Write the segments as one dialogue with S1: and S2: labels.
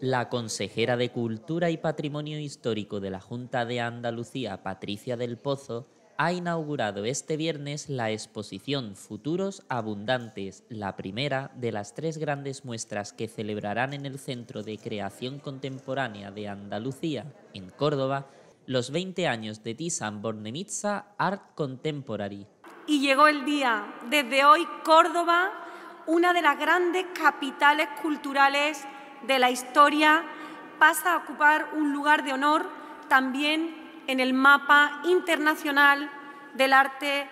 S1: la consejera de Cultura y Patrimonio Histórico de la Junta de Andalucía, Patricia del Pozo, ha inaugurado este viernes la exposición Futuros Abundantes, la primera de las tres grandes muestras que celebrarán en el Centro de Creación Contemporánea de Andalucía, en Córdoba, los 20 años de Tisan Bornemitza Art Contemporary. Y llegó el
S2: día, desde hoy Córdoba, una de las grandes capitales culturales de la historia pasa a ocupar un lugar de honor también en el mapa internacional del arte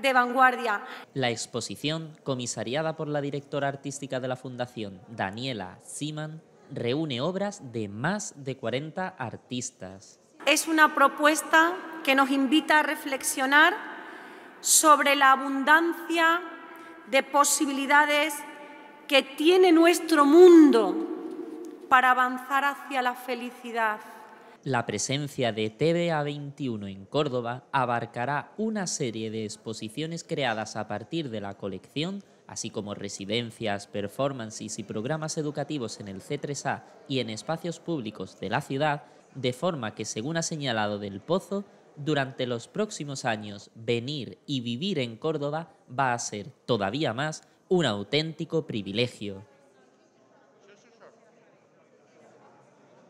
S2: de vanguardia.
S1: La exposición, comisariada por la directora artística de la Fundación, Daniela Siman, reúne obras de más de 40 artistas.
S2: Es una propuesta que nos invita a reflexionar sobre la abundancia de posibilidades que tiene nuestro mundo para avanzar hacia la felicidad.
S1: La presencia de TVA 21 en Córdoba abarcará una serie de exposiciones creadas a partir de la colección, así como residencias, performances y programas educativos en el C3A y en espacios públicos de la ciudad, de forma que, según ha señalado Del Pozo, durante los próximos años venir y vivir en Córdoba va a ser todavía más un auténtico privilegio.